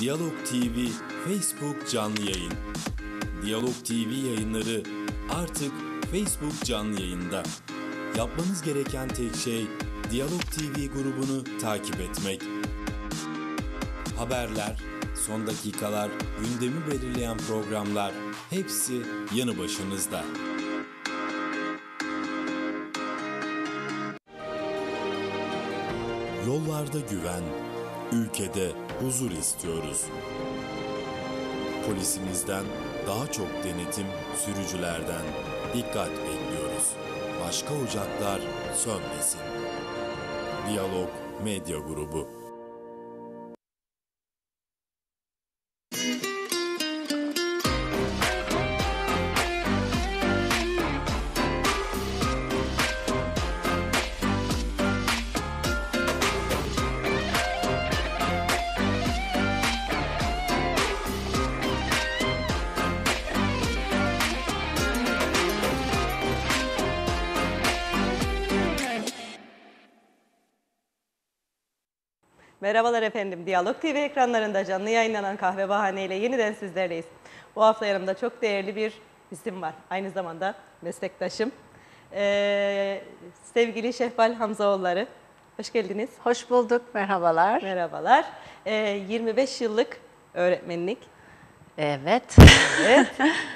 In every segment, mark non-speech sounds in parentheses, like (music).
Diyalog TV Facebook canlı yayın. Diyalog TV yayınları artık Facebook canlı yayında. Yapmanız gereken tek şey Diyalog TV grubunu takip etmek. Haberler, son dakikalar, gündemi belirleyen programlar hepsi yanı başınızda. Yollarda güven, Ülkede huzur istiyoruz. Polisimizden daha çok denetim sürücülerden dikkat bekliyoruz. Başka ocaklar sönmesin. Diyalog Medya Grubu Merhabalar efendim. Diyalog TV ekranlarında canlı yayınlanan Kahve Bahane ile yeniden sizlerleyiz. Bu hafta yanımda çok değerli bir isim var. Aynı zamanda meslektaşım. Ee, sevgili Şehbal Hamzaoğulları. Hoş geldiniz. Hoş bulduk. Merhabalar. Merhabalar. Ee, 25 yıllık öğretmenlik. Evet. evet.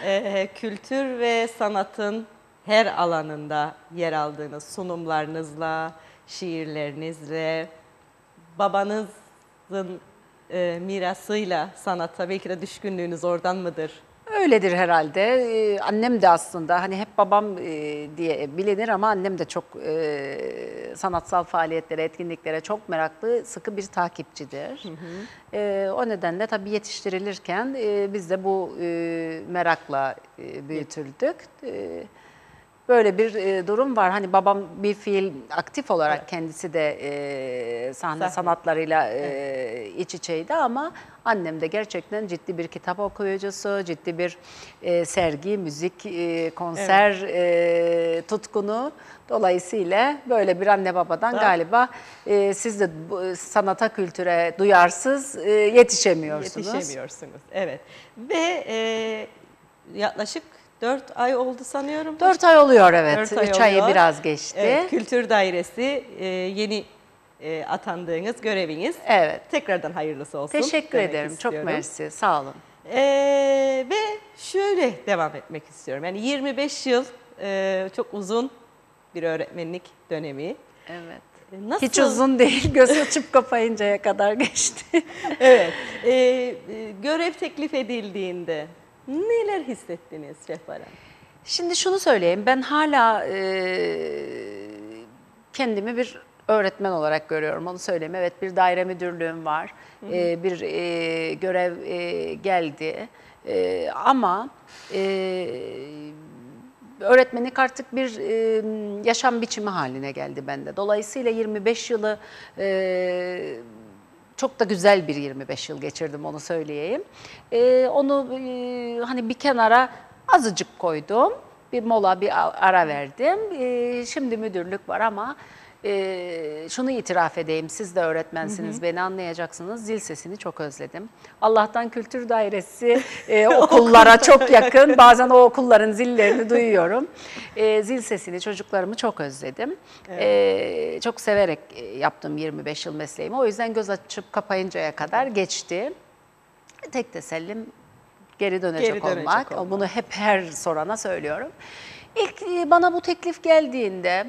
Ee, kültür ve sanatın her alanında yer aldığınız sunumlarınızla, şiirlerinizle, babanızın e, mirasıyla sanata belki de düşkünlüğünüz oradan mıdır? Öyledir herhalde. Ee, annem de aslında hani hep babam e, diye bilinir ama annem de çok e, sanatsal faaliyetlere, etkinliklere çok meraklı, sıkı bir takipçidir. Hı hı. E, o nedenle tabii yetiştirilirken e, biz de bu e, merakla e, büyütüldük. E, Böyle bir e, durum var. Hani babam bir fiil aktif olarak evet. kendisi de e, sahne Sahne. sanatlarıyla e, iç içeydi ama annem de gerçekten ciddi bir kitap okuyucusu, ciddi bir e, sergi, müzik, e, konser e, tutkunu. Dolayısıyla böyle bir anne babadan Evet. galiba e, siz de bu- sanata, kültüre duyarsız e, yetişemiyorsunuz. Yetişemiyorsunuz. Evet. Ve e, yaklaşık 4 ay oldu sanıyorum. 4 ay oluyor evet. 3 ay ayı oluyor. biraz geçti. Evet, Kültür Dairesi e, yeni e, atandığınız göreviniz. Evet. Tekrardan hayırlısı olsun. Teşekkür ederim. Istiyorum. Çok mersi. Sağ olun. Ee, ve şöyle devam etmek istiyorum. Yani 25 yıl e, çok uzun bir öğretmenlik dönemi. Evet. E, nasıl? Hiç uzun değil, göz açıp kapayıncaya kadar geçti. (laughs) evet, ee, görev teklif edildiğinde Neler hissettiniz Şehbar Şimdi şunu söyleyeyim, ben hala e, kendimi bir öğretmen olarak görüyorum, onu söyleyeyim. Evet, bir daire müdürlüğüm var, hı hı. E, bir e, görev e, geldi e, ama e, öğretmenlik artık bir e, yaşam biçimi haline geldi bende. Dolayısıyla 25 yılı... E, çok da güzel bir 25 yıl geçirdim onu söyleyeyim. Ee, onu e, hani bir kenara azıcık koydum. Bir mola, bir ara verdim. Ee, şimdi müdürlük var ama e, şunu itiraf edeyim, siz de öğretmensiniz, hı hı. beni anlayacaksınız. Zil sesini çok özledim. Allah'tan Kültür Dairesi e, (laughs) okullara çok yakın. Bazen o okulların zillerini duyuyorum. E, zil sesini, çocuklarımı çok özledim. Evet. E, çok severek e, yaptım 25 yıl mesleğimi. O yüzden göz açıp kapayıncaya kadar geçti. Tek tesellim geri dönecek, geri dönecek olmak. olmak. Bunu hep her sorana söylüyorum. İlk e, bana bu teklif geldiğinde...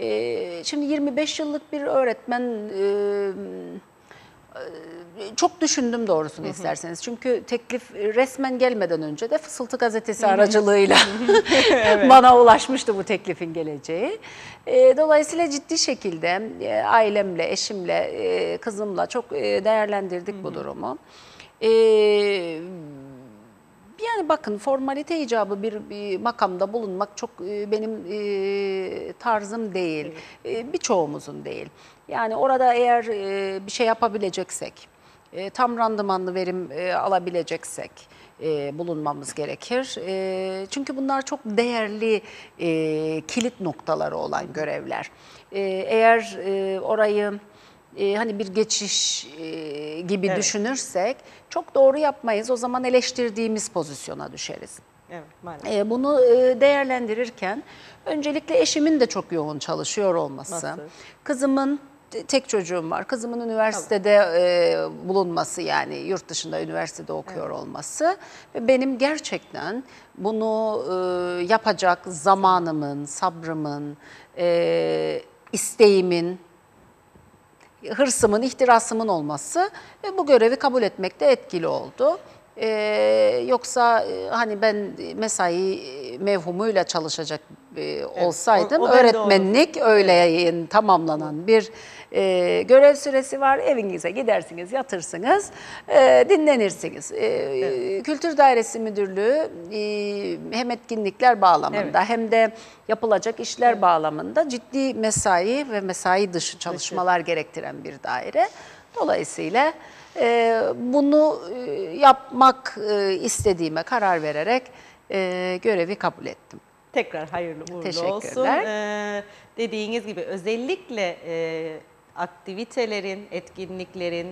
Ee, şimdi 25 yıllık bir öğretmen e, e, çok düşündüm doğrusunu hı hı. isterseniz. Çünkü teklif resmen gelmeden önce de Fısıltı Gazetesi aracılığıyla (laughs) bana ulaşmıştı bu teklifin geleceği. Ee, dolayısıyla ciddi şekilde e, ailemle, eşimle, kızımla çok değerlendirdik hı hı. bu durumu. Ee, yani bakın formalite icabı bir, bir makamda bulunmak çok e, benim e, tarzım değil. E, birçoğumuzun değil. Yani orada eğer e, bir şey yapabileceksek, e, tam randımanlı verim e, alabileceksek e, bulunmamız gerekir. E, çünkü bunlar çok değerli e, kilit noktaları olan görevler. E, eğer e, orayı e, hani bir geçiş e, gibi evet. düşünürsek çok doğru yapmayız. O zaman eleştirdiğimiz pozisyona düşeriz. Evet, maalesef. E, bunu e, değerlendirirken öncelikle eşimin de çok yoğun çalışıyor olması, Nasıl? kızımın tek çocuğum var. Kızımın üniversitede e, bulunması yani yurt dışında üniversitede okuyor evet. olması ve benim gerçekten bunu e, yapacak zamanımın, sabrımın, e, isteğimin hırsımın, ihtirasımın olması ve bu görevi kabul etmekte etkili oldu. Ee, yoksa e, hani ben mesai e, mevhumuyla çalışacak olsaydım e, evet, o, o öğretmenlik öğleyin tamamlanan bir e, görev süresi var. Evinize gidersiniz, yatırsınız, e, dinlenirsiniz. E, evet. Kültür Dairesi Müdürlüğü e, hem etkinlikler bağlamında evet. hem de yapılacak işler evet. bağlamında ciddi mesai ve mesai dışı çalışmalar gerektiren bir daire. Dolayısıyla e, bunu e, yapmak e, istediğime karar vererek e, görevi kabul ettim. Tekrar hayırlı uğurlu olsun. Ee, dediğiniz gibi özellikle e, aktivitelerin, etkinliklerin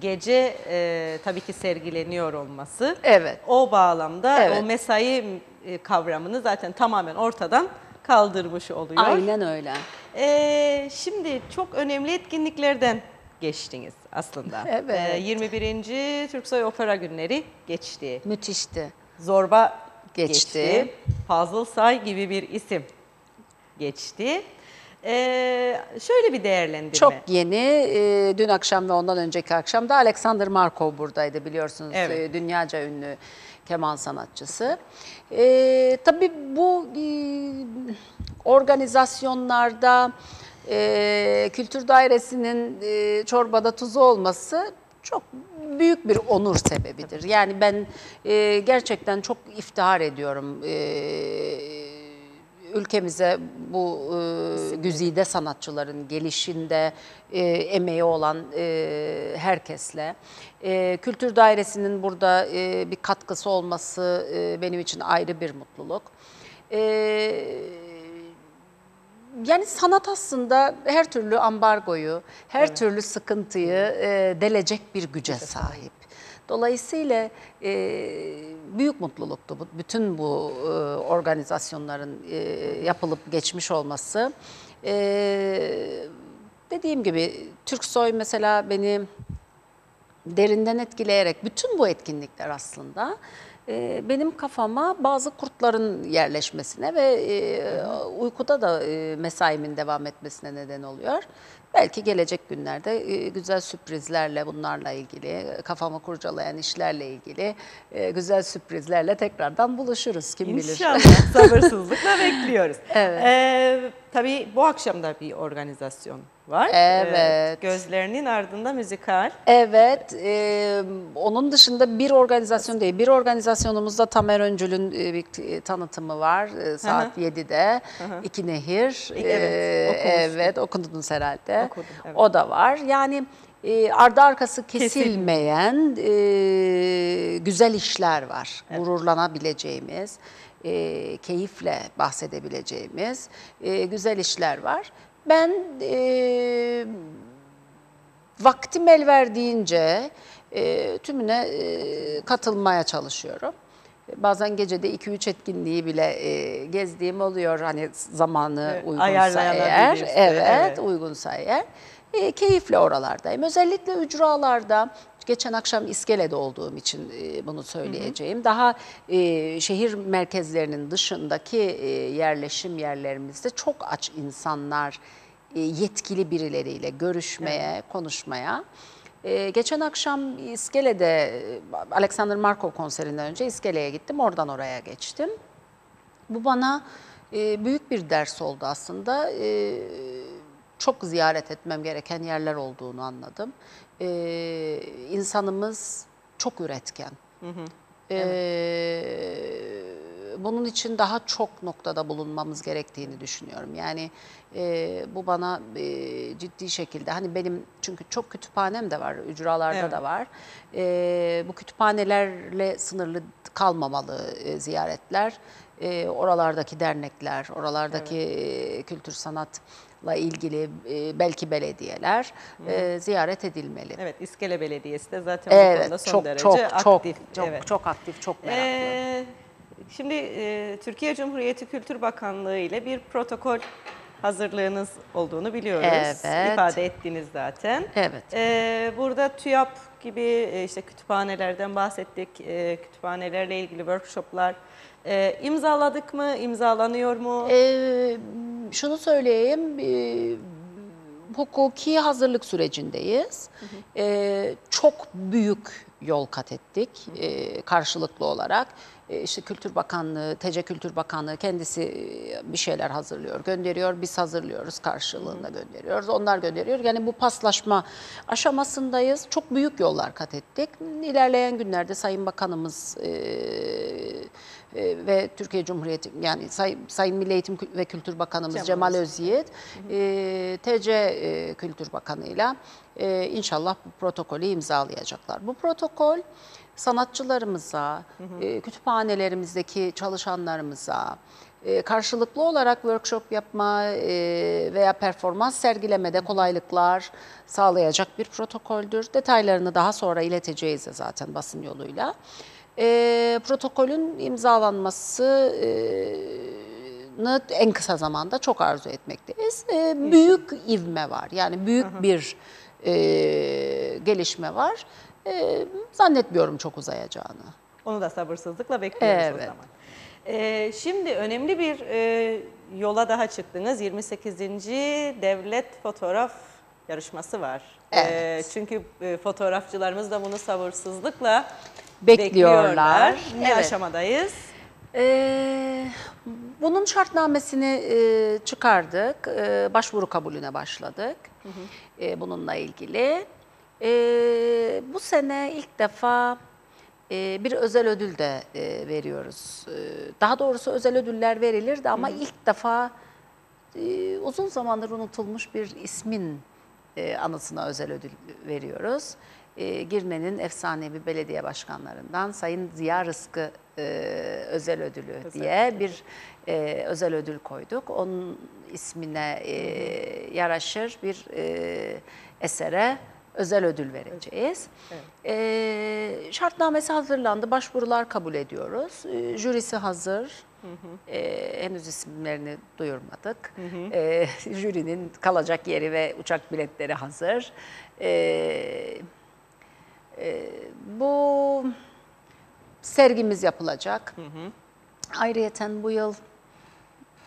gece e, tabii ki sergileniyor olması. Evet. O bağlamda evet. o mesai e, kavramını zaten tamamen ortadan kaldırmış oluyor. Aynen öyle. Ee, şimdi çok önemli etkinliklerden geçtiniz aslında. Evet. Ee, 21. Türksoy Opera Günleri geçti. Müthişti. Zorba geçti. geçti. Fazıl Say gibi bir isim geçti. Ee, şöyle bir değerlendirme. Çok yeni. E, dün akşam ve ondan önceki akşam da Alexander Markov buradaydı biliyorsunuz. Evet. E, dünyaca ünlü keman sanatçısı. E, tabii bu e, organizasyonlarda e, kültür dairesinin e, çorbada tuzu olması çok büyük bir onur sebebidir. Yani ben e, gerçekten çok iftihar ediyorum. E, ülkemize bu e, güzide sanatçıların gelişinde e, emeği olan e, herkesle. E, Kültür Dairesi'nin burada e, bir katkısı olması e, benim için ayrı bir mutluluk. Evet yani sanat aslında her türlü ambargoyu, her evet. türlü sıkıntıyı e, delecek bir güce sahip. Dolayısıyla e, büyük mutluluktu bu, bütün bu e, organizasyonların e, yapılıp geçmiş olması. E, dediğim gibi Türksoy mesela beni derinden etkileyerek bütün bu etkinlikler aslında ee, benim kafama bazı kurtların yerleşmesine ve e, uykuda da e, mesaimin devam etmesine neden oluyor. Belki gelecek günlerde e, güzel sürprizlerle bunlarla ilgili, kafamı kurcalayan işlerle ilgili e, güzel sürprizlerle tekrardan buluşuruz kim İnşallah, bilir. İnşallah (laughs) sabırsızlıkla bekliyoruz. Evet. Ee, tabii bu akşam da bir organizasyon var. Ee, evet. gözlerinin ardında müzikal. Evet. E, onun dışında bir organizasyon değil. Bir organizasyonumuzda Tamer Öncül'ün e, bir e, tanıtımı var e, saat Aha. 7'de. Aha. İki Nehir. E, evet. E, okumuştum. evet. Okudunuz herhalde. Okudum, evet. O da var. Yani e, ardı arkası kesilmeyen e, güzel işler var. Evet. Gururlanabileceğimiz, e, keyifle bahsedebileceğimiz e, güzel işler var. Ben e, vaktim el verdiğince e, tümüne e, katılmaya çalışıyorum. Bazen gecede 2-3 etkinliği bile e, gezdiğim oluyor hani zamanı evet, uygunsa eğer. Evet, evet, uygunsa eğer. E, keyifle oralardayım. Özellikle ücralarda Geçen akşam İskele'de olduğum için e, bunu söyleyeceğim. Hı hı. Daha e, şehir merkezlerinin dışındaki e, yerleşim yerlerimizde çok aç insanlar e, yetkili birileriyle görüşmeye, evet. konuşmaya. E, geçen akşam İskele'de e, Alexander Marko konserinden önce İskele'ye gittim. Oradan oraya geçtim. Bu bana e, büyük bir ders oldu aslında. E, çok ziyaret etmem gereken yerler olduğunu anladım e, insanımız çok üretken. Hı hı. Ee, evet. bunun için daha çok noktada bulunmamız gerektiğini düşünüyorum. Yani e, bu bana e, ciddi şekilde hani benim çünkü çok kütüphanem de var, ücralarda evet. da var. E, bu kütüphanelerle sınırlı kalmamalı e, ziyaretler. E, oralardaki dernekler, oralardaki evet. E, kültür sanat ile ilgili e, belki belediyeler e, ziyaret edilmeli. Evet İskele Belediyesi de zaten evet, bu konuda son çok, derece çok, aktif. çok, evet. çok aktif, çok meraklı. Ee, şimdi e, Türkiye Cumhuriyeti Kültür Bakanlığı ile bir protokol hazırlığınız olduğunu biliyoruz. Evet. İfade ettiniz zaten. Evet. Ee, burada TÜYAP gibi e, işte kütüphanelerden bahsettik. Ee, kütüphanelerle ilgili workshoplar e, imzaladık mı? İmzalanıyor mu? E, şunu söyleyeyim. E, hukuki hazırlık sürecindeyiz. Hı hı. E, ee, çok büyük yol kat ettik e, karşılıklı olarak. E, işte Kültür Bakanlığı, TC Kültür Bakanlığı kendisi bir şeyler hazırlıyor, gönderiyor. Biz hazırlıyoruz, karşılığında gönderiyoruz. Onlar gönderiyor. Yani bu paslaşma aşamasındayız. Çok büyük yollar kat ettik. İlerleyen günlerde Sayın Bakanımız... E, ee, ve Türkiye Cumhuriyeti yani say, Sayın Milli Eğitim ve Kültür Bakanımız Cemal, Cemal Özyiğit e, ee, TC e, Kültür Bakanı'yla e, inşallah bu protokolü imzalayacaklar. Bu protokol sanatçılarımıza, hı hı. E, kütüphanelerimizdeki çalışanlarımıza, e, karşılıklı olarak workshop yapma e, veya performans sergilemede kolaylıklar sağlayacak bir protokoldür. Detaylarını daha sonra ileteceğiz zaten basın yoluyla. E, protokolün imzalanması'nı en kısa zamanda çok arzu etmekteyiz. E, büyük ivme var yani büyük bir e, gelişme var. E, zannetmiyorum çok uzayacağını. Onu da sabırsızlıkla bekliyoruz evet. o zaman. E, şimdi önemli bir e, yola daha çıktınız. 28. Devlet Fotoğraf Yarışması var. Evet. E, çünkü e, fotoğrafçılarımız da bunu sabırsızlıkla bekliyorlar. bekliyorlar. Ne evet. aşamadayız? Ee, bunun şartnamesini e, çıkardık. E, başvuru kabulüne başladık. Hı hı. E, bununla ilgili. E, bu sene ilk defa e, bir özel ödül de e, veriyoruz. E, daha doğrusu özel ödüller verilirdi ama hı hı. ilk defa e, uzun zamandır unutulmuş bir ismin e, anısına özel ödül veriyoruz e, Girne'nin efsanevi belediye başkanlarından Sayın Ziya Rızkı e, özel ödülü özel diye ödül. bir e, özel ödül koyduk. Onun ismine e, yaraşır bir e, esere özel ödül vereceğiz. Evet. E, şartnamesi hazırlandı, başvurular kabul ediyoruz. E, jürisi hazır. Hı hı. E, henüz isimlerini duyurmadık. Hı hı. E, jürinin kalacak yeri ve uçak biletleri hazır. Evet ee, bu sergimiz yapılacak. Hı Ayrıyeten bu yıl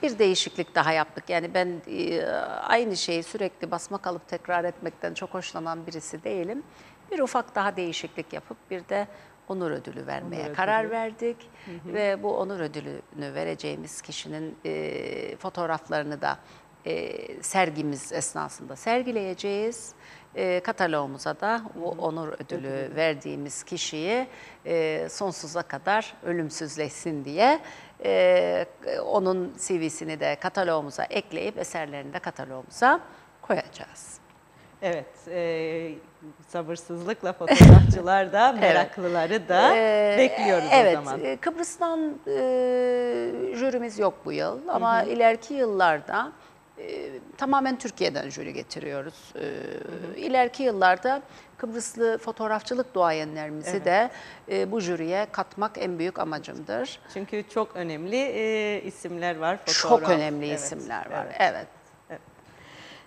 bir değişiklik daha yaptık. Yani ben e, aynı şeyi sürekli basma kalıp tekrar etmekten çok hoşlanan birisi değilim. Bir ufak daha değişiklik yapıp bir de onur ödülü vermeye onur ödülü. karar verdik. Hı hı. Ve bu onur ödülünü vereceğimiz kişinin e, fotoğraflarını da e, sergimiz esnasında sergileyeceğiz e, ee, kataloğumuza da bu onur ödülü verdiğimiz kişiyi e, sonsuza kadar ölümsüzleşsin diye e, onun CV'sini de kataloğumuza ekleyip eserlerini de kataloğumuza koyacağız. Evet, e, sabırsızlıkla fotoğrafçılar da, (laughs) meraklıları da ee, bekliyoruz evet, o zaman. Evet, Kıbrıs'tan e, jürimiz yok bu yıl ama hı hı. ileriki yıllarda ee, tamamen Türkiye'den jüri getiriyoruz. E, hı hı. İleriki yıllarda Kıbrıslı fotoğrafçılık duayenlerimizi evet. de e, bu jüriye katmak en büyük amacımdır. Çünkü çok önemli e, isimler var. Fotoğraf. Çok önemli evet. isimler var. Evet. evet. evet.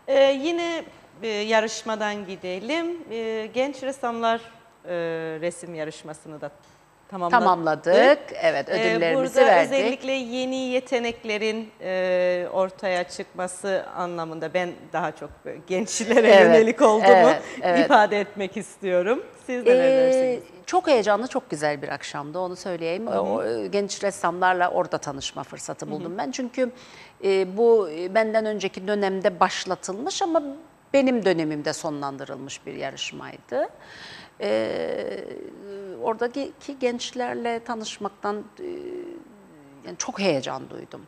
Ee, yine e, yarışmadan gidelim. E, genç ressamlar e, resim yarışmasını da tamamladık. tamamladık. Evet ee, ödüllerimizi Burada verdik. Burada özellikle yeni yeteneklerin e, ortaya çıkması anlamında ben daha çok gençlere evet, yönelik olduğumu evet, evet. ifade etmek istiyorum. Siz de ee, ne dersiniz? Çok heyecanlı, çok güzel bir akşamdı onu söyleyeyim. Hı -hı. E, genç ressamlarla orada tanışma fırsatı buldum Hı -hı. ben. Çünkü e, bu e, benden önceki dönemde başlatılmış ama benim dönemimde sonlandırılmış bir yarışmaydı e, oradaki gençlerle tanışmaktan e, yani çok heyecan duydum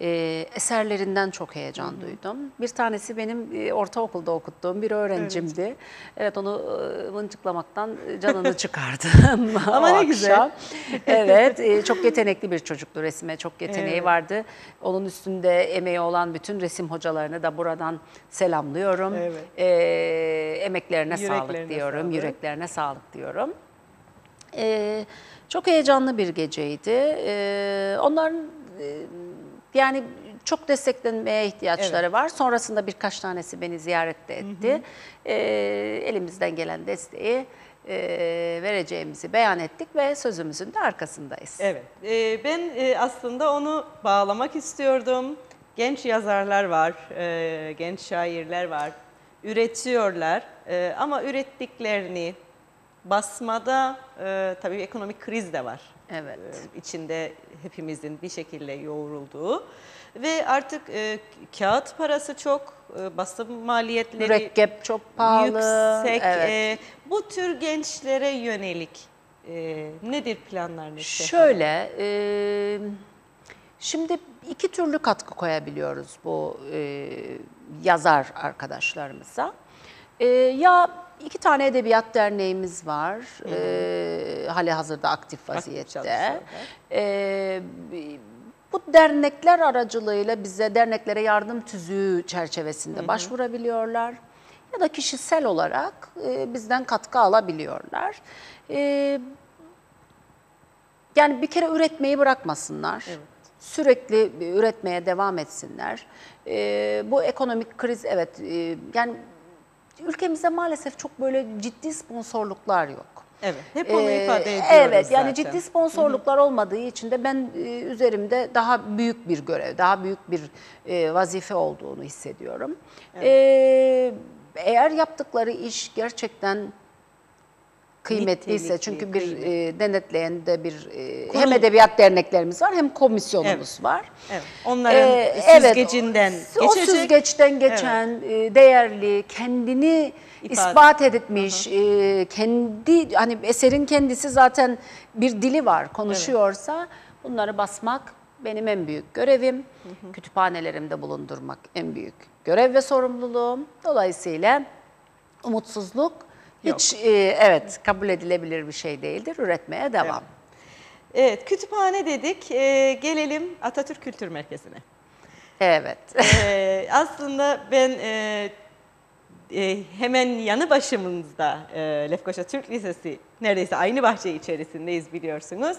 e, eserlerinden çok heyecan hı duydum. Bir tanesi benim e, ortaokulda okuttuğum bir öğrencimdi. Evet, evet onu e, mıncıklamaktan canını (laughs) çıkardı. (laughs) Ama ne güzel. (laughs) Evet, e, çok yetenekli bir çocuktu resime, çok yeteneği evet. vardı. Onun üstünde emeği olan bütün resim hocalarını da buradan selamlıyorum. Evet. E, emeklerine yüreklerine sağlık diyorum, sağlık. yüreklerine sağlık diyorum. E, çok heyecanlı bir geceydi. E, onların... E, yani çok desteklenmeye ihtiyaçları evet. var. Sonrasında birkaç tanesi beni ziyaret de etti. Hı hı. E, elimizden gelen desteği e, vereceğimizi beyan ettik ve sözümüzün de arkasındayız. Evet, e, ben e, aslında onu bağlamak istiyordum. Genç yazarlar var, e, genç şairler var, üretiyorlar e, ama ürettiklerini basmada e, tabii ekonomik kriz de var Evet. E, hepimizin bir şekilde yoğrulduğu ve artık e, kağıt parası çok, e, basım maliyetleri Mürekkep çok pahalı. yüksek. Evet. E, bu tür gençlere yönelik e, nedir planlarınız? Şöyle, e, şimdi iki türlü katkı koyabiliyoruz bu e, yazar arkadaşlarımıza. E, ya iki tane edebiyat derneğimiz var. Hı E, hali hazırda aktif vaziyette. E, bu dernekler aracılığıyla bize derneklere yardım tüzüğü çerçevesinde hı hı. başvurabiliyorlar. Ya da kişisel olarak e, bizden katkı alabiliyorlar. E, yani bir kere üretmeyi bırakmasınlar. Evet sürekli e, üretmeye devam etsinler. E, bu ekonomik kriz evet e, yani ülkemizde maalesef çok böyle ciddi sponsorluklar yok. Evet. Hep onu ee, ifade ediyoruz Evet zaten. yani ciddi sponsorluklar olmadığı için de ben e, üzerimde daha büyük bir görev, daha büyük bir e, vazife olduğunu hissediyorum. Evet. E, eğer yaptıkları iş gerçekten kıymetliyse çünkü bir kıymetli. e, denetleyen de bir e, hem edebiyat derneklerimiz var hem komisyonumuz evet. var. Evet. Onların ee, süzgecinden evet, o, O süzgeçten geçen evet. E, değerli kendini İfade. ispat etmiş E, kendi hani eserin kendisi zaten bir dili var konuşuyorsa evet. bunları basmak benim en büyük görevim. Hı hı. Kütüphanelerimde bulundurmak en büyük görev ve sorumluluğum. Dolayısıyla umutsuzluk hiç e, evet kabul edilebilir bir şey değildir. Üretmeye devam. Evet, evet kütüphane dedik. E, gelelim Atatürk Kültür Merkezi'ne. Evet. e, aslında ben e, e, hemen yanı başımızda e, Lefkoşa Türk Lisesi neredeyse aynı bahçe içerisindeyiz biliyorsunuz.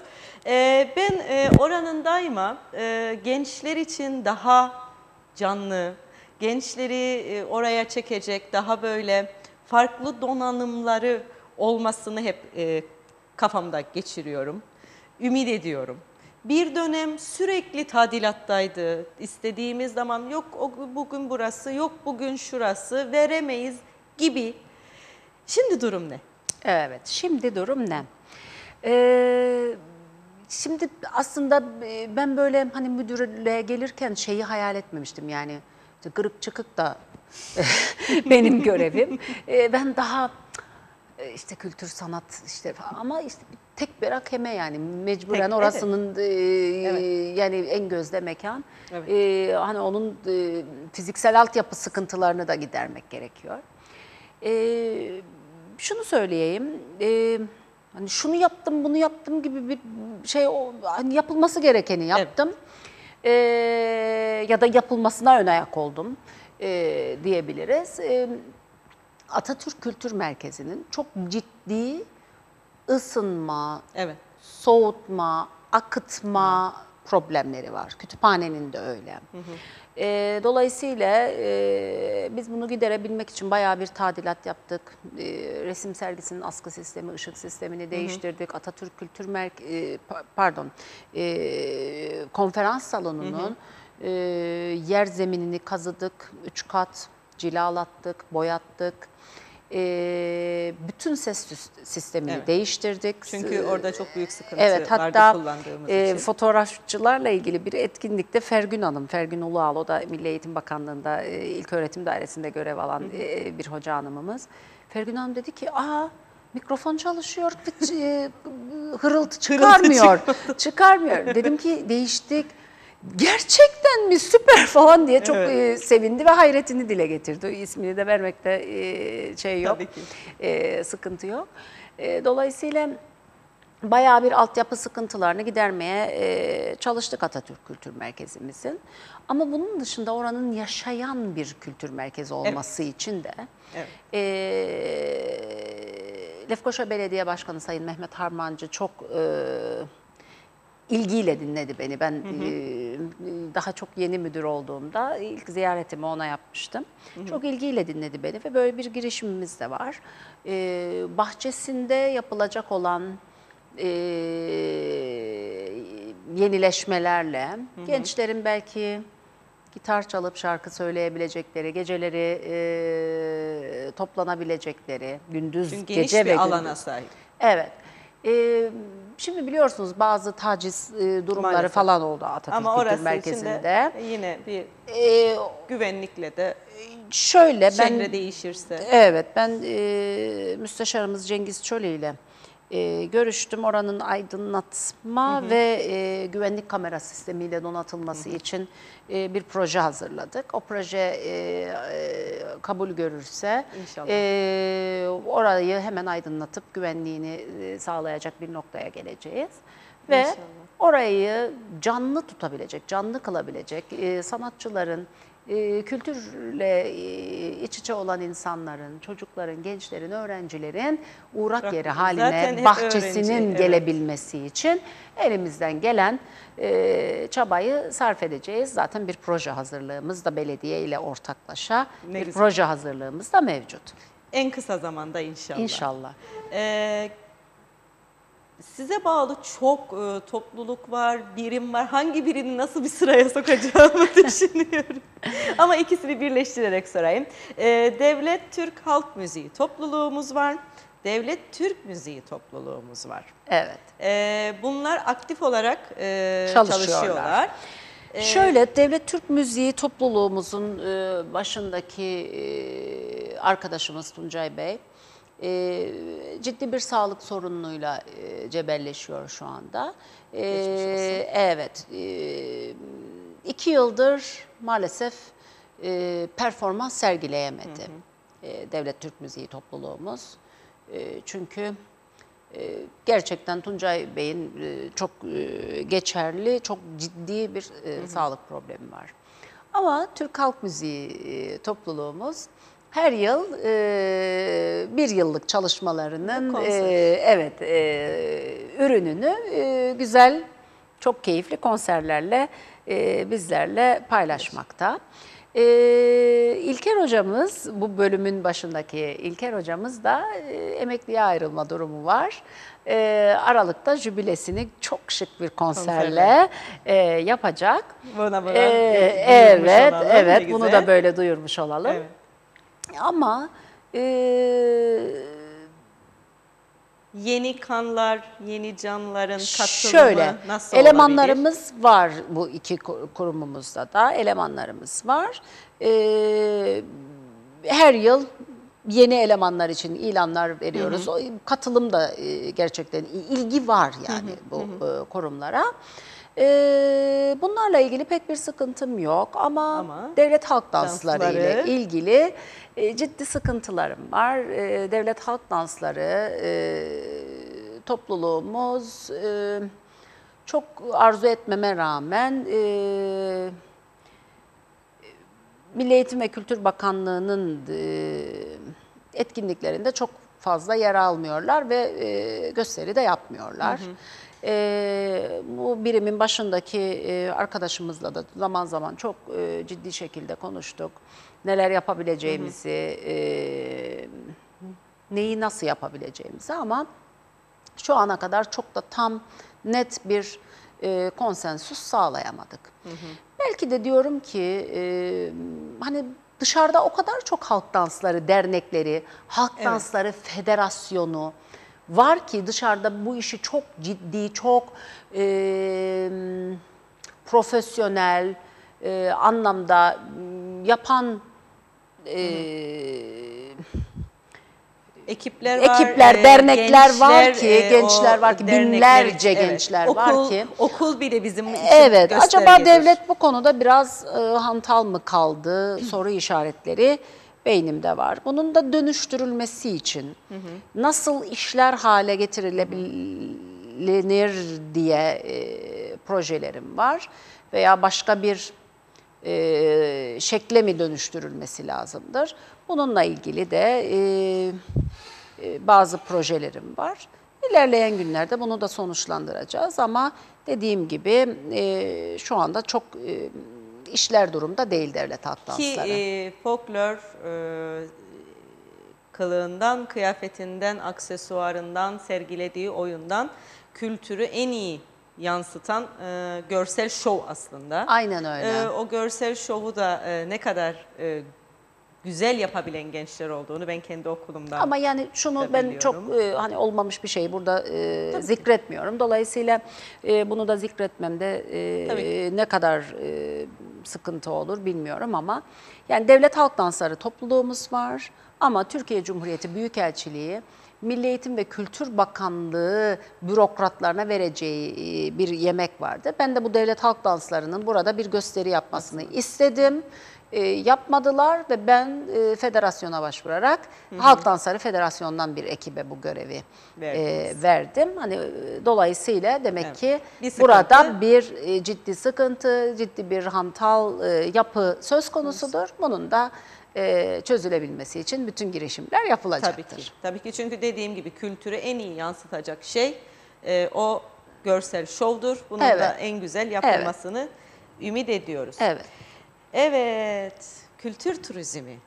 E, ben e, oranın daima e, gençler için daha canlı, gençleri e, oraya çekecek, daha böyle farklı donanımları olmasını hep e, kafamda geçiriyorum. Ümit ediyorum. Bir dönem sürekli tadilattaydı. İstediğimiz zaman yok bugün burası, yok bugün şurası, veremeyiz gibi. Şimdi durum ne? Evet, şimdi durum ne? Ee, şimdi aslında e, ben böyle hani müdürlüğe gelirken şeyi hayal etmemiştim yani gırık çıkık da (laughs) benim görevim. Ee, ben daha e, işte kültür sanat işte falan. ama işte tek berakeme yani mecburen tek, orasının e, evet. yani en gözde mekan. Evet. Ee, hani onun e, fiziksel altyapı sıkıntılarını da gidermek gerekiyor. Ee, şunu söyleyeyim. E, hani şunu yaptım, bunu yaptım gibi bir şey hani yapılması gerekeni yaptım. Evet. ya da yapılmasına ön ayak oldum e, diyebiliriz. E, Atatürk Kültür Merkezi'nin çok ciddi ısınma, evet. soğutma, akıtma hı. problemleri var. Kütüphanenin de öyle. Hı hı. E, dolayısıyla e, biz bunu giderebilmek için bayağı bir tadilat yaptık. E, resim sergisinin askı sistemi, ışık sistemini değiştirdik. Hı hı. Atatürk Kültür Merkezi, e, pardon, e, konferans salonunun hı hı e, yer zeminini kazıdık, üç kat cilalattık, boyattık. E, bütün ses sistemini evet. değiştirdik. Çünkü ee, orada çok büyük sıkıntı evet, hatta, kullandığımız e, için. Fotoğrafçılarla ilgili bir etkinlikte Fergün Hanım, Fergün Uluğal o da Milli Eğitim Bakanlığı'nda e, ilk öğretim dairesinde görev alan E, bir hoca hanımımız. Fergün Hanım dedi ki aa mikrofon çalışıyor, e, hırıltı çıkarmıyor. çıkarmıyor. Dedim ki değiştik gerçekten mi süper (laughs) falan diye çok evet. E, sevindi ve hayretini dile getirdi. İsmini de vermekte e, şey yok, Tabii ki. E, sıkıntı yok. dolayısıyla bayağı bir altyapı sıkıntılarını gidermeye çalıştık Atatürk Kültür Merkezimizin. Ama bunun dışında oranın yaşayan bir kültür merkezi olması evet. için de evet. Lefkoşa Belediye Başkanı Sayın Mehmet Harmancı çok... E, ilgiyle dinledi beni. Ben hı hı. E, daha çok yeni müdür olduğumda ilk ziyaretimi ona yapmıştım. Hı hı. Çok ilgiyle dinledi beni ve böyle bir girişimimiz de var. E, bahçesinde yapılacak olan e, yenileşmelerle hı hı. gençlerin belki gitar çalıp şarkı söyleyebilecekleri, geceleri e, toplanabilecekleri, gündüz Çünkü gece ve geniş bir alana sahip. Evet. Evet Şimdi biliyorsunuz bazı taciz e, durumları Maalesef. falan oldu Atatürk Ama Kültür Merkezi'nde. yine bir ee, güvenlikle de şöyle ben değişirse. Evet ben e, müsteşarımız Cengiz Çöle ile e, görüştüm. Oranın aydınlatma hı hı. ve e, güvenlik kamera sistemiyle donatılması hı hı. için e, bir proje hazırladık. O proje e, e, kabul görürse İnşallah. e, orayı hemen aydınlatıp güvenliğini e, sağlayacak bir noktaya geleceğiz. Ve İnşallah. orayı canlı tutabilecek, canlı kılabilecek e, sanatçıların, ee, kültürle e, iç içe olan insanların, çocukların, gençlerin, öğrencilerin uğrak yeri haline bahçesinin öğrenci, gelebilmesi evet. için elimizden gelen e, çabayı sarf edeceğiz. Zaten bir proje hazırlığımız da belediye ile ortaklaşa ne bir güzel. proje hazırlığımız da mevcut. En kısa zamanda inşallah. İnşallah. Ee, size bağlı çok e, topluluk var, birim var. Hangi birini nasıl bir sıraya sokacağımı (laughs) düşünüyorum. Ama ikisini birleştirerek sorayım. E, Devlet Türk Halk Müziği topluluğumuz var. Devlet Türk Müziği topluluğumuz var. Evet. E, bunlar aktif olarak e, çalışıyorlar. çalışıyorlar. E, Şöyle Devlet Türk Müziği topluluğumuzun e, başındaki e, arkadaşımız Tuncay Bey e, ciddi bir sağlık sorunuyla e, cebelleşiyor şu anda. E, evet, e, iki yıldır maalesef e, performans sergileyemedi hı hı. E, Devlet Türk Müziği topluluğumuz. E, çünkü e, gerçekten Tuncay Bey'in e, çok e, geçerli, çok ciddi bir hı hı. sağlık problemi var. Ama Türk Halk Müziği topluluğumuz her yıl e, bir yıllık çalışmalarının e, evet e, ürününü e, güzel, çok keyifli konserlerle e, bizlerle paylaşmakta. E, İlker hocamız, bu bölümün başındaki İlker hocamız da e, emekliye ayrılma durumu var. E, Aralık'ta jübilesini çok şık bir konserle e, yapacak. Buna buna. E, evet, evet. Bunu da böyle duyurmuş olalım. Evet. Ama e, yeni kanlar, yeni canların katılımı şöyle, nasıl elemanlarımız var bu iki kurumumuzda da elemanlarımız var. E, her yıl yeni elemanlar için ilanlar veriyoruz. Hı hı. O katılım da e, gerçekten ilgi var yani hı hı. bu hı hı. E, kurumlara. Ee, bunlarla ilgili pek bir sıkıntım yok ama, ama devlet halk dansları, dansları ile ilgili e, ciddi sıkıntılarım var. E, devlet halk dansları e, topluluğumuz e, çok arzu etmeme rağmen e, Milli Eğitim ve Kültür Bakanlığı'nın e, etkinliklerinde çok fazla yer almıyorlar ve e, gösteri de yapmıyorlar. Hı hı. E, bu birimin başındaki e, arkadaşımızla da zaman zaman çok e, ciddi şekilde konuştuk. Neler yapabileceğimizi, E, neyi nasıl yapabileceğimizi ama şu ana kadar çok da tam net bir e, konsensüs sağlayamadık. Hı hı. Belki de diyorum ki e, hani dışarıda o kadar çok halk dansları, dernekleri, halk evet. dansları federasyonu, var ki dışarıda bu işi çok ciddi, çok e, profesyonel e, anlamda ıı, yapan e, ekipler var, ekipler, e, dernekler gençler, var ki, e, gençler var ki, binlerce evet, gençler okul, var ki. Okul bile bizim için Evet, acaba devlet bu konuda biraz e, hantal mı kaldı (clears throat) soru işaretleri beynimde var. Bunun da dönüştürülmesi için hı hı. nasıl işler hale getirilebilir diye e, projelerim var veya başka bir e, şekle mi dönüştürülmesi lazımdır. Bununla ilgili de e, e, bazı projelerim var. İlerleyen günlerde bunu da sonuçlandıracağız ama dediğim gibi e, şu anda çok... E, işler durumda değil devlet halk dansları. Ki e, folklor e, kılığından, kıyafetinden, aksesuarından, sergilediği oyundan kültürü en iyi yansıtan e, görsel şov aslında. Aynen öyle. E, o görsel şovu da e, ne kadar e, güzel yapabilen gençler olduğunu ben kendi okulumda Ama yani şunu ben çok e, hani olmamış bir şey burada e, zikretmiyorum. Dolayısıyla e, bunu da zikretmemde e, ne kadar e, sıkıntı olur bilmiyorum ama yani devlet halk dansları topluluğumuz var ama Türkiye Cumhuriyeti Büyükelçiliği Milli Eğitim ve Kültür Bakanlığı bürokratlarına vereceği e, bir yemek vardı. Ben de bu devlet halk danslarının burada bir gösteri yapmasını istedim. E, yapmadılar ve ben e, federasyona başvurarak hı hı. Halk Dansları Federasyon'dan bir ekibe bu görevi e, verdim. Hani e, dolayısıyla demek evet. ki bir burada bir e, ciddi sıkıntı, ciddi bir hantal e, yapı söz konusudur. Bunun da e, çözülebilmesi için bütün girişimler yapılacaktır. Tabii ki. Tabii ki çünkü dediğim gibi kültürü en iyi yansıtacak şey o görsel şovdur. Bunun evet. da en güzel yapılmasını evet. ümit ediyoruz. Evet. Evet, kültür turizmi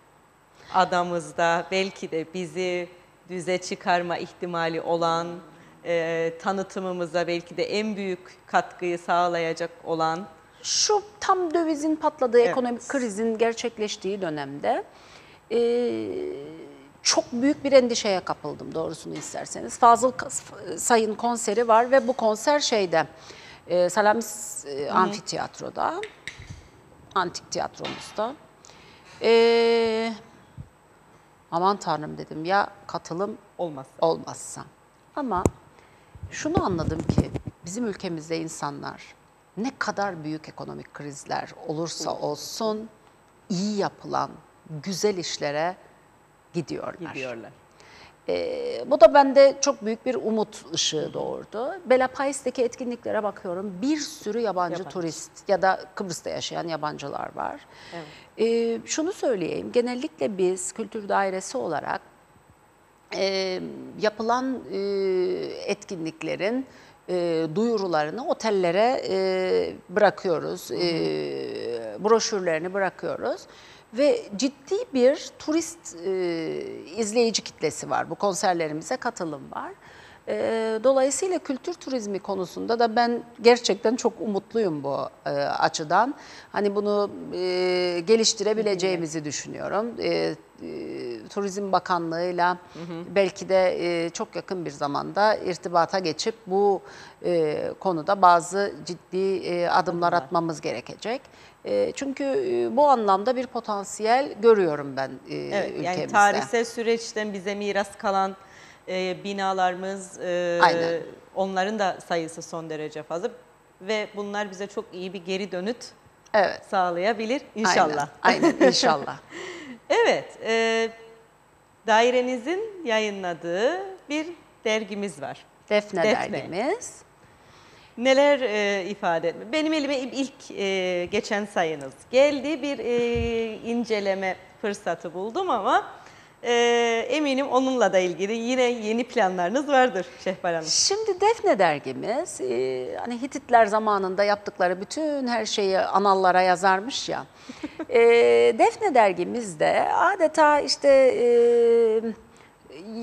adamızda belki de bizi düze çıkarma ihtimali olan, e, tanıtımımıza belki de en büyük katkıyı sağlayacak olan. Şu tam dövizin patladığı, evet. ekonomik krizin gerçekleştiği dönemde e, çok büyük bir endişeye kapıldım doğrusunu isterseniz. Fazıl Say'ın konseri var ve bu konser şeyde, e, Salamis e, Amfiteyatro'da antik tiyatromuzda. Ee, aman tanrım dedim ya katılım olmazsa. olmazsa. Ama şunu anladım ki bizim ülkemizde insanlar ne kadar büyük ekonomik krizler olursa olsun iyi yapılan güzel işlere gidiyorlar. Gidiyorlar. E, bu da bende çok büyük bir umut ışığı doğurdu. Bela Belapais'teki etkinliklere bakıyorum. Bir sürü yabancı, yabancı. turist ya da Kıbrıs'ta yaşayan yabancılar var. Evet. E, şunu söyleyeyim. Genellikle biz kültür dairesi olarak e, yapılan e, etkinliklerin e, duyurularını otellere e, bırakıyoruz. E, broşürlerini bırakıyoruz. Ve ciddi bir turist e, izleyici kitlesi var. Bu konserlerimize katılım var. E, dolayısıyla kültür turizmi konusunda da ben gerçekten çok umutluyum bu e, açıdan. Hani bunu e, geliştirebileceğimizi düşünüyorum. E, e, Turizm Bakanlığı'yla belki de e, çok yakın bir zamanda irtibata geçip bu e, konuda bazı ciddi e, adımlar atmamız gerekecek. Ee, çünkü e, bu anlamda bir potansiyel görüyorum ben e, evet, ülkemizde. Yani tarihsel süreçten bize miras kalan e, binalarımız, e, Aynen. onların da sayısı son derece fazla ve bunlar bize çok iyi bir geri dönüt evet. sağlayabilir inşallah. Aynen, Aynen (laughs) inşallah. evet, e, dairenizin yayınladığı bir dergimiz var. Defne, Defne. dergimiz neler e, ifade etme. Benim elime ilk e, geçen sayınız geldi. Bir e, inceleme fırsatı buldum ama e, eminim onunla da ilgili yine yeni planlarınız vardır Şehbal Hanım. Şimdi Defne dergimiz e, hani Hititler zamanında yaptıkları bütün her şeyi anallara yazarmış ya. (laughs) e, Defne dergimizde adeta işte e,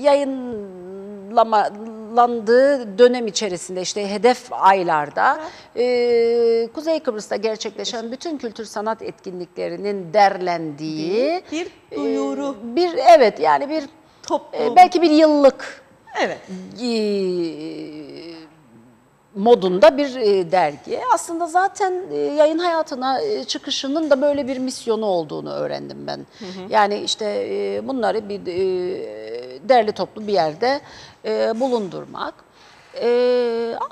yayınlama toplandığı dönem içerisinde işte hedef aylarda e, Kuzey Kıbrıs'ta gerçekleşen bütün kültür sanat etkinliklerinin derlendiği bir, bir e, duyuru. E, bir evet yani bir e, Toplum. E, belki bir yıllık evet. E, modunda bir e, dergi. Aslında zaten yayın hayatına çıkışının da böyle bir misyonu olduğunu öğrendim ben. Hı hı. Yani işte bunları bir derli toplu bir yerde e, bulundurmak. E,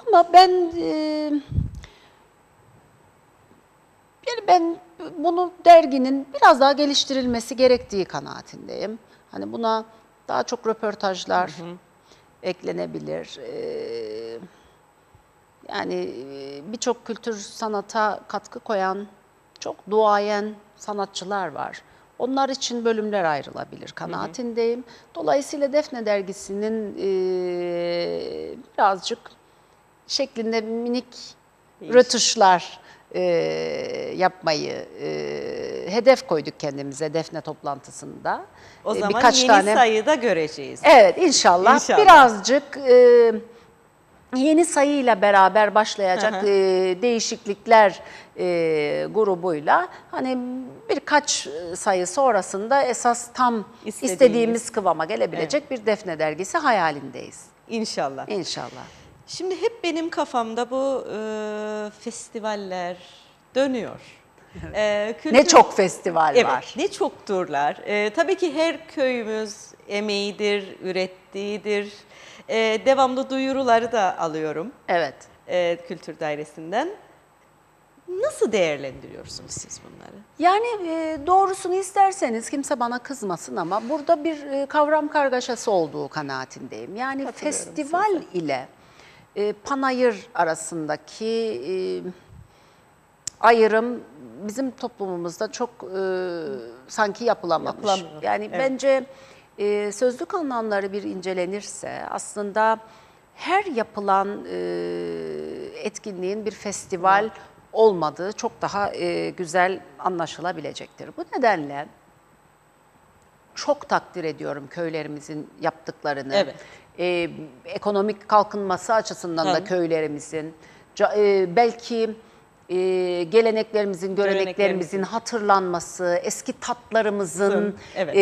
ama ben e, yani ben bunu derginin biraz daha geliştirilmesi gerektiği kanaatindeyim. Hani buna daha çok röportajlar hı hı. eklenebilir. Ee, yani e, birçok kültür sanata katkı koyan çok duayen sanatçılar var. Onlar için bölümler ayrılabilir kanaatindeyim. Hı hı. Dolayısıyla Defne Dergisi'nin e, birazcık şeklinde minik Değişim. rötuşlar e, yapmayı e, hedef koyduk kendimize Defne toplantısında. O e, zaman Birkaç yeni tane... sayıda göreceğiz. Evet inşallah, inşallah. birazcık... E, yeni sayıyla beraber başlayacak hı hı. E, değişiklikler e, grubuyla hani birkaç sayı sonrasında esas tam istediğimiz, istediğimiz kıvama gelebilecek evet. bir defne dergisi hayalindeyiz. İnşallah. İnşallah. Şimdi hep benim kafamda bu e, festivaller dönüyor. Evet. Ee, kültür... Ne çok festival evet, var. Ne çokturlar. Ee, tabii ki her köyümüz emeğidir, ürettiğidir. E, devamlı duyuruları da alıyorum. Evet. E, kültür dairesinden. Nasıl değerlendiriyorsunuz siz bunları? Yani e, doğrusunu isterseniz kimse bana kızmasın ama burada bir e, kavram kargaşası olduğu kanaatindeyim. Yani festival size. ile e, panayır arasındaki e, ayrım bizim toplumumuzda çok e, sanki yapılamamış. Yani evet. bence e, sözlük anlamları bir incelenirse aslında her yapılan e, etkinliğin bir festival evet. olmadığı çok daha e, güzel anlaşılabilecektir. Bu nedenle çok takdir ediyorum köylerimizin yaptıklarını. Evet. E, ekonomik kalkınması açısından evet. da köylerimizin. E, belki e, geleneklerimizin, göreneklerimizin hatırlanması, eski tatlarımızın evet. e,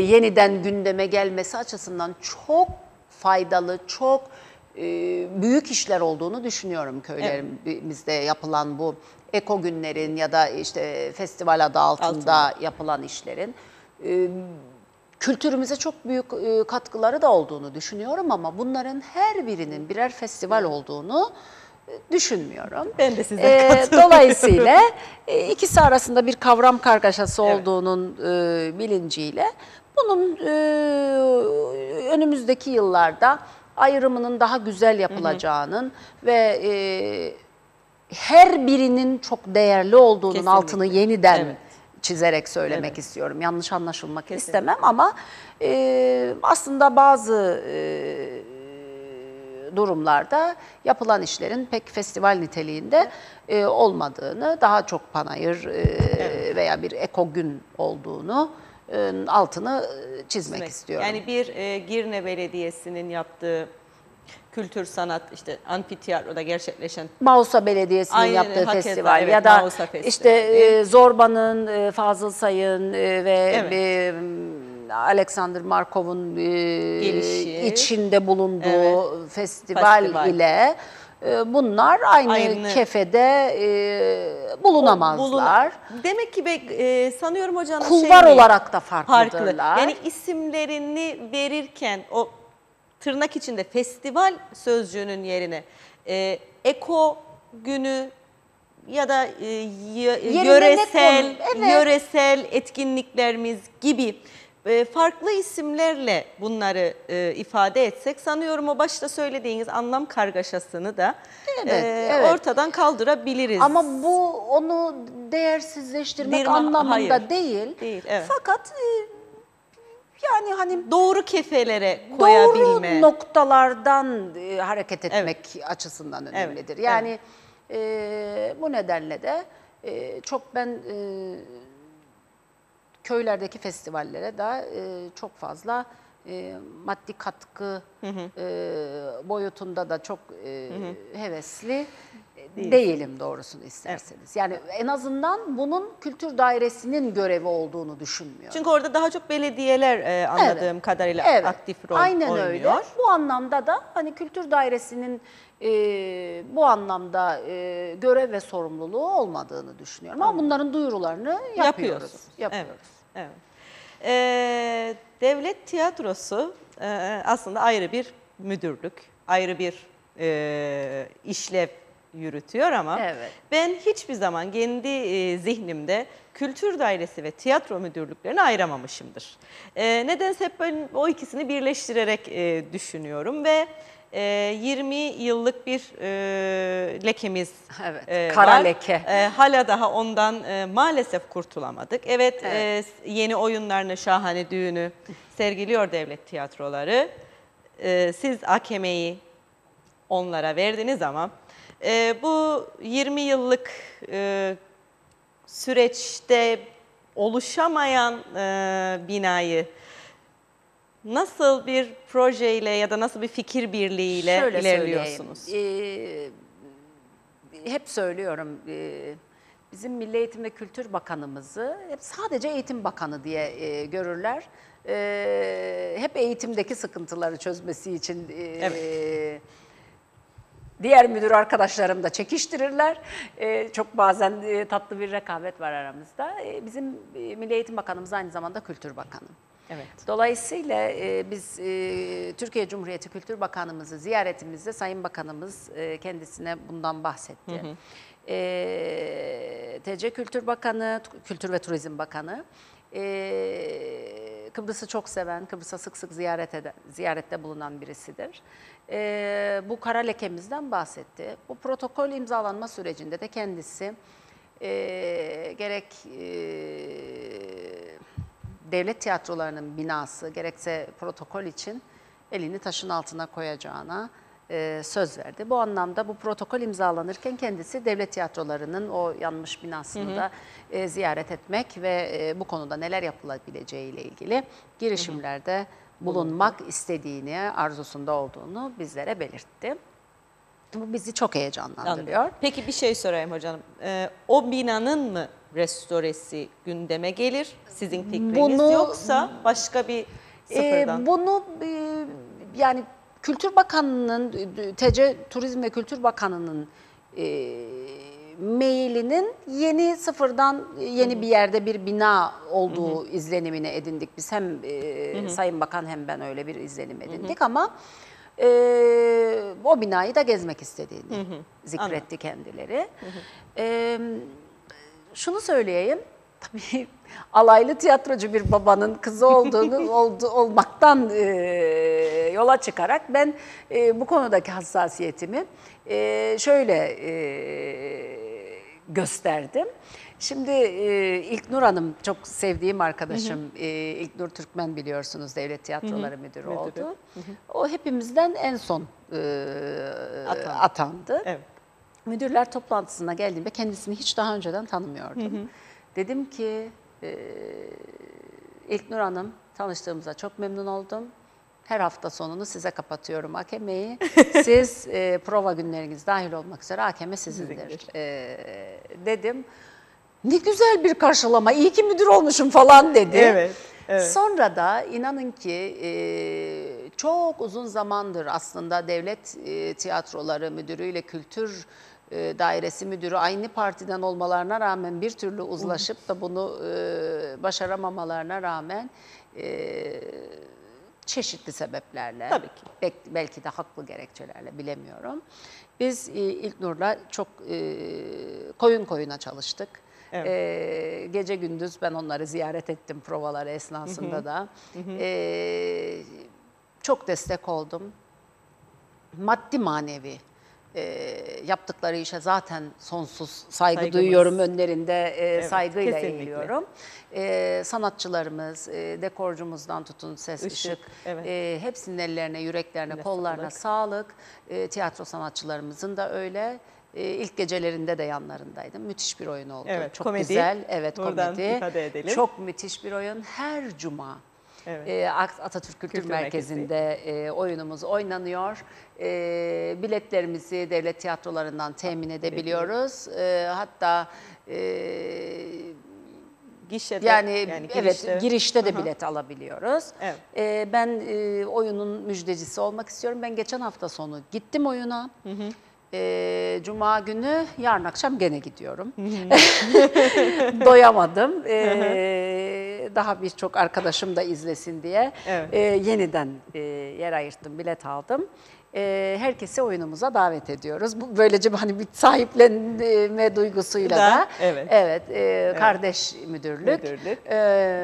yeniden gündeme gelmesi açısından çok faydalı, çok e, büyük işler olduğunu düşünüyorum köylerimizde evet. yapılan bu eko günlerin ya da işte festival adı altında Altına. yapılan işlerin. E, kültürümüze çok büyük e, katkıları da olduğunu düşünüyorum ama bunların her birinin birer festival olduğunu düşünmüyorum. Ben de size e, Dolayısıyla (laughs) e, ikisi arasında bir kavram kargaşası evet. olduğunun e, bilinciyle bunun e, önümüzdeki yıllarda ayrımının daha güzel yapılacağının hı hı. ve e, her birinin çok değerli olduğunun Kesinlikle. altını yeniden evet çizerek söylemek evet. istiyorum. Yanlış anlaşılmak Kesinlikle. istemem ama e, aslında bazı e, durumlarda yapılan işlerin pek festival niteliğinde e, olmadığını, daha çok panayır e, veya bir eko gün olduğunu e, altını e, çizmek evet. istiyorum. Yani bir e, Girne Belediyesi'nin yaptığı kültür sanat işte amfiteyatroda gerçekleşen Mausa Belediyesi'nin Aynen, yaptığı festival evet, ya da Mausa işte e, Zorba'nın, e, Fazıl Say'ın e, ve evet. e, Alexander Markov'un e, içinde bulunduğu evet. festival, festival ile e, bunlar aynı, aynı. kefede e, bulunamazlar. Bulun. Demek ki be, e, sanıyorum hocam kulvar şey, olarak da farklıdırlar. Farklı. Yani isimlerini verirken o tırnak içinde festival sözcüğünün yerine e, eko günü ya da e, yöresel evet. yöresel etkinliklerimiz gibi e, farklı isimlerle bunları e, ifade etsek sanıyorum o başta söylediğiniz anlam kargaşasını da evet, e, evet. ortadan kaldırabiliriz. Ama bu onu değersizleştirmek Bir, anlamında hayır, değil. değil evet. Fakat yani hani doğru kefelere koyabilme. Doğru noktalardan hareket etmek evet. açısından önemlidir. Evet, yani evet. E, bu nedenle de e, çok ben e, köylerdeki festivallere de çok fazla e, maddi katkı hı hı. E, boyutunda da çok e, hı hı. hevesli Değil. değilim doğrusunu isterseniz. Evet. Yani en azından bunun kültür dairesinin görevi olduğunu düşünmüyorum. Çünkü orada daha çok belediyeler anladığım evet. kadarıyla evet. aktif rol Aynen oynuyor. Aynen öyle. Bu anlamda da hani kültür dairesinin bu anlamda görev ve sorumluluğu olmadığını düşünüyorum. Ama bunların duyurularını yapıyoruz. Yapıyoruz. yapıyoruz. Evet. Evet. Ee, devlet tiyatrosu e, aslında ayrı bir müdürlük, ayrı bir e, işlev yürütüyor ama evet. ben hiçbir zaman kendi e, zihnimde kültür dairesi ve tiyatro müdürlüklerini ayıramamışımdır. E, nedense hep ben o ikisini birleştirerek e, düşünüyorum ve e, ee, 20 yıllık bir e, lekemiz evet, e, kara var. leke. E, hala daha ondan e, maalesef kurtulamadık. Evet, e, evet. E, yeni oyunlarını, şahane düğünü sergiliyor devlet tiyatroları. E, siz AKM'yi onlara verdiniz ama e, bu 20 yıllık e, süreçte oluşamayan e, binayı nasıl bir projeyle ya da nasıl bir fikir birliğiyle Şöyle ilerliyorsunuz? Ee, hep söylüyorum ee, bizim Milli Eğitim ve Kültür Bakanımızı hep sadece Eğitim Bakanı diye e, görürler. E, hep eğitimdeki sıkıntıları çözmesi için e, evet. diğer müdür arkadaşlarım da çekiştirirler. E, çok bazen e, tatlı bir rekabet var aramızda. E, bizim Milli Eğitim Bakanımız aynı zamanda Kültür Bakanı. Evet. Dolayısıyla e, biz e, Türkiye Cumhuriyeti Kültür Bakanımızı ziyaretimizde Sayın Bakanımız e, kendisine bundan bahsetti. Hı hı. E, TC Kültür Bakanı, Kültür ve Turizm Bakanı e, Kıbrıs'ı çok seven, Kıbrıs'a sık sık ziyaret eden, ziyarette bulunan birisidir. E, bu kara lekemizden bahsetti. Bu protokol imzalanma sürecinde de kendisi e, gerek e, devlet tiyatrolarının binası gerekse protokol için elini taşın altına koyacağına e, söz verdi. Bu anlamda bu protokol imzalanırken kendisi devlet tiyatrolarının o yanmış binasını hı hı. da e, ziyaret etmek ve e, bu konuda neler yapılabileceği ile ilgili girişimlerde hı hı. bulunmak Bulundu. istediğini, arzusunda olduğunu bizlere belirtti. Bu bizi çok heyecanlandırıyor. Anladım. Peki bir şey sorayım hocam. Ee, o binanın mı restoresi gündeme gelir. Sizin fikriniz Bunu- yoksa başka bir e, sıfırdan. Ee, bunu e, yani Kültür Bakanı'nın, TC Turizm ve Kültür Bakanı'nın e, mailinin yeni sıfırdan e, yeni bir yerde bir bina olduğu izlenimini edindik. Biz hem e, Sayın Bakan hem ben öyle bir izlenim edindik ama e, o binayı da gezmek istediğini zikretti kendileri. E, şunu söyleyeyim. Tabii (laughs) alaylı tiyatrocu bir babanın kızı olduğunu (laughs) oldu, olmaktan e, yola çıkarak ben e, bu konudaki hassasiyetimi e, şöyle e, gösterdim. Şimdi e, İlknur Hanım çok sevdiğim arkadaşım hı hı. E, İlknur Türkmen biliyorsunuz devlet tiyatroları hı hı. müdürü oldu. Hı hı. O hepimizden en son e, atandı. atandı. Evet. Müdürler toplantısına geldiğimde kendisini hiç daha önceden tanımıyordum. Hı hı. Dedim ki e, İlknur Hanım tanıştığımıza çok memnun oldum. Her hafta sonunu size kapatıyorum AKM'yi. (laughs) Siz e, prova günleriniz dahil olmak üzere AKM sizindir e, dedim. Ne güzel bir karşılama, iyi ki müdür olmuşum falan dedi. Evet. Evet. Sonra da inanın ki e, çok uzun zamandır aslında devlet e, tiyatroları müdürüyle kültür e, dairesi müdürü aynı partiden olmalarına rağmen bir türlü uzlaşıp da bunu e, başaramamalarına rağmen e, çeşitli sebeplerle Tabii ki. Bek, belki de haklı gerekçelerle bilemiyorum Biz e, ilk Nur'la çok e, koyun koyuna çalıştık. Evet. E, gece gündüz ben onları ziyaret ettim provaları esnasında da. Hı e, çok destek oldum. Maddi manevi e, yaptıkları işe zaten sonsuz saygı Saygımız. duyuyorum önlerinde e, evet, saygıyla kesinlikle. eğiliyorum. E, sanatçılarımız, e, dekorcumuzdan tutun ses, ışık, ışık evet. e, hepsinin ellerine, yüreklerine, Yine kollarına sağlık. sağlık. E, tiyatro sanatçılarımızın da öyle. E, ilk gecelerinde de yanlarındaydım. Müthiş bir oyun oldu. Evet, çok komedi. güzel. Evet, Buradan komedi. Çok müthiş bir oyun. Her cuma Evet. E, ee, Atatürk Kültür, Kültür Merkezi'nde Merkezi. e, oyunumuz oynanıyor. E, biletlerimizi devlet tiyatrolarından temin ah, edebiliyoruz. E, hatta e, gişede yani, yani girişte. evet girişte de Aha. bilet alabiliyoruz. Evet. E, ben e, oyunun müjdecisi olmak istiyorum. Ben geçen hafta sonu gittim oyuna. Hı hı. E, Cuma günü yarın akşam gene gidiyorum. (laughs) Doyamadım. E, daha birçok arkadaşım da izlesin diye evet. e, yeniden e, yer ayırttım, bilet aldım. E, herkesi oyunumuza davet ediyoruz. Bu böylece hani bir sahiplenme duygusuyla da, da evet, evet, e, evet. kardeş müdürlük. müdürlük. E,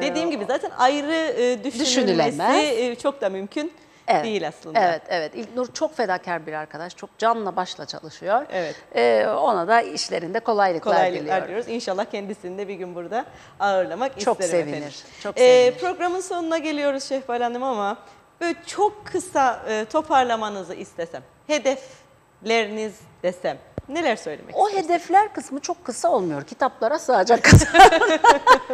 Dediğim gibi zaten ayrı e, düşünülmesi e, çok da mümkün Evet. Değil aslında. Evet, evet. İlknur çok fedakar bir arkadaş. Çok canla başla çalışıyor. Evet. Ee, ona da işlerinde kolaylıklar, kolaylıklar diliyoruz. diliyoruz. İnşallah kendisini de bir gün burada ağırlamak çok isterim sevinir. efendim. Çok ee, sevinir. Programın sonuna geliyoruz Şehbal Hanım ama böyle çok kısa e, toparlamanızı istesem. Hedefleriniz desem. Neler söylemek O hedefler kısmı çok kısa olmuyor. Kitaplara sığacak kısa. (laughs)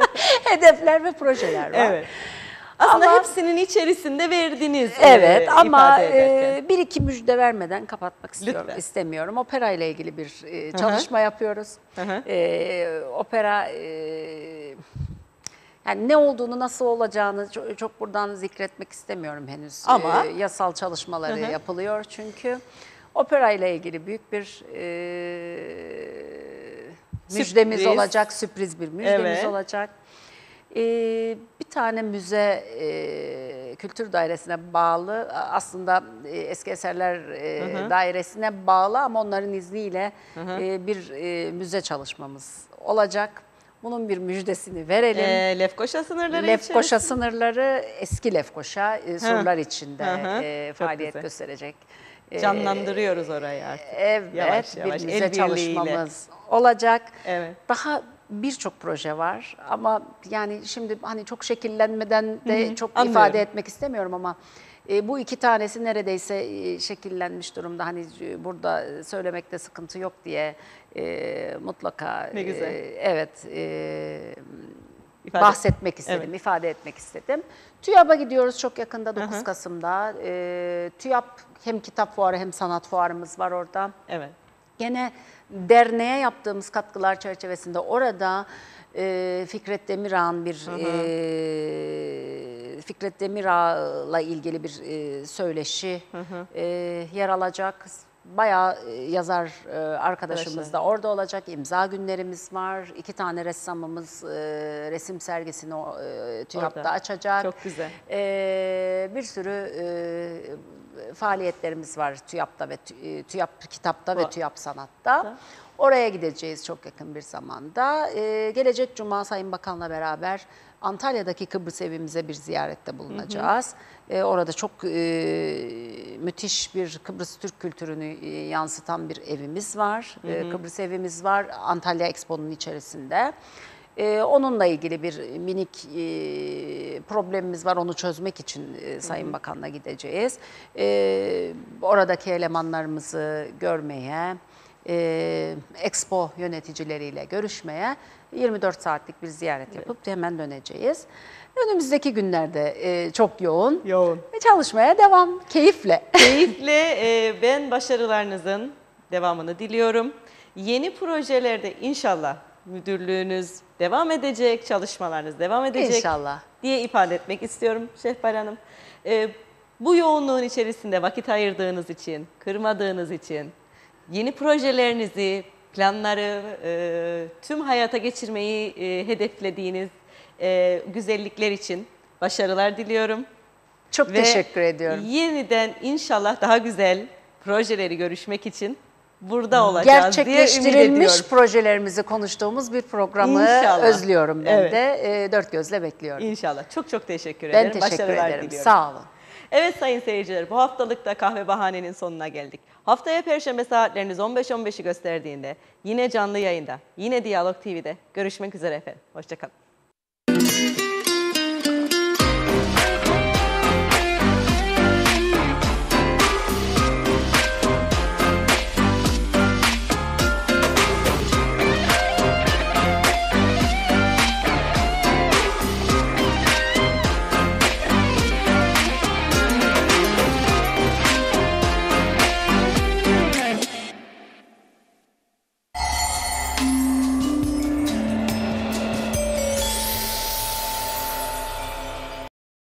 (laughs) hedefler ve projeler var. Evet. Aslında ama, hepsinin içerisinde verdiniz. Evet e, ama e, bir iki müjde vermeden kapatmak istiyorum. istemiyorum. Opera ile ilgili bir e, çalışma Hı -hı. yapıyoruz. Hı -hı. E, opera e, yani ne olduğunu, nasıl olacağını çok, çok buradan zikretmek istemiyorum henüz. E, ama e, yasal çalışmaları Hı -hı. yapılıyor çünkü opera ile ilgili büyük bir e, müjdemiz olacak, sürpriz bir müjdemiz evet. olacak. Ee, bir tane müze e, kültür dairesine bağlı aslında e, eski eserler e, hı hı. dairesine bağlı ama onların izniyle hı hı. bir müze çalışmamız olacak. Bunun bir müjdesini verelim. E, Lefkoşa sınırları Lefkoşa için. sınırları eski Lefkoşa e, surlar içinde hı hı. E, faaliyet güzel. gösterecek. Ee, Canlandırıyoruz orayı artık. Evet, yavaş yavaş, bir müze çalışmamız olacak. Evet. Daha birçok proje var ama yani şimdi hani çok şekillenmeden de hı hı, çok anlıyorum. ifade etmek istemiyorum ama e, bu iki tanesi neredeyse e, şekillenmiş durumda. Hani e, burada e, söylemekte sıkıntı yok diye e, mutlaka ne e, güzel. E, evet e, ifade. bahsetmek istedim, evet. ifade etmek istedim. TÜYAP'a gidiyoruz çok yakında 9 Aha. Kasım'da. E, TÜYAP hem kitap fuarı hem sanat fuarımız var orada. Evet. Gene derneğe yaptığımız katkılar çerçevesinde orada e, Fikret Demirağ'ın bir hı hı. E, Fikret Demirağ'la ilgili bir e, söyleşi hı hı. E, yer alacak bayağı e, yazar e, arkadaşımız da orada olacak. İmza günlerimiz var. İki tane ressamımız e, resim sergisini TÜYAP'ta açacak. Çok güzel. Bir sürü faaliyetlerimiz var TÜYAP'ta ve TÜYAP kitapta Bu. ve TÜYAP sanatta. Oraya gideceğiz çok yakın bir zamanda. Gelecek Cuma Sayın Bakan'la beraber Antalya'daki Kıbrıs evimize bir ziyarette bulunacağız. Hı hı. E, orada çok e, müthiş bir Kıbrıs Türk kültürünü e, yansıtan bir evimiz var. Hı ee, hı. E, Kıbrıs evimiz var Antalya Expo'nun içerisinde. Ee, onunla ilgili bir minik e, problemimiz var. Onu çözmek için e, Sayın Hı -hı. Bakan'la gideceğiz. E, oradaki elemanlarımızı görmeye, e, expo yöneticileriyle görüşmeye 24 saatlik bir ziyaret yapıp evet. hemen döneceğiz. Önümüzdeki günlerde e, çok yoğun. Yoğun. E, çalışmaya devam, keyifle. (laughs) Keyifle. E, ben başarılarınızın devamını diliyorum. Yeni projelerde inşallah müdürlüğünüz devam edecek, çalışmalarınız devam edecek. İnşallah. Diye ifade etmek istiyorum Şehbal Hanım. E, bu yoğunluğun içerisinde vakit ayırdığınız için, kırmadığınız için, yeni projelerinizi, planları, e, tüm hayata geçirmeyi e, hedeflediğiniz e, güzellikler için başarılar diliyorum. Çok Ve teşekkür ediyorum. Yeniden inşallah daha güzel projeleri görüşmek için burada olacağız Gerçekleştirilmiş diye projelerimizi konuştuğumuz bir programı İnşallah. özlüyorum ben evet. de. E, dört gözle bekliyorum. İnşallah. Çok çok teşekkür ederim. Ben teşekkür Başarılar ederim. Diliyorum. Sağ olun. Evet sayın seyirciler bu haftalıkta kahve bahanenin sonuna geldik. Haftaya perşembe saatleriniz 15-15'i gösterdiğinde yine canlı yayında, yine Diyalog TV'de görüşmek üzere efendim. Hoşçakalın.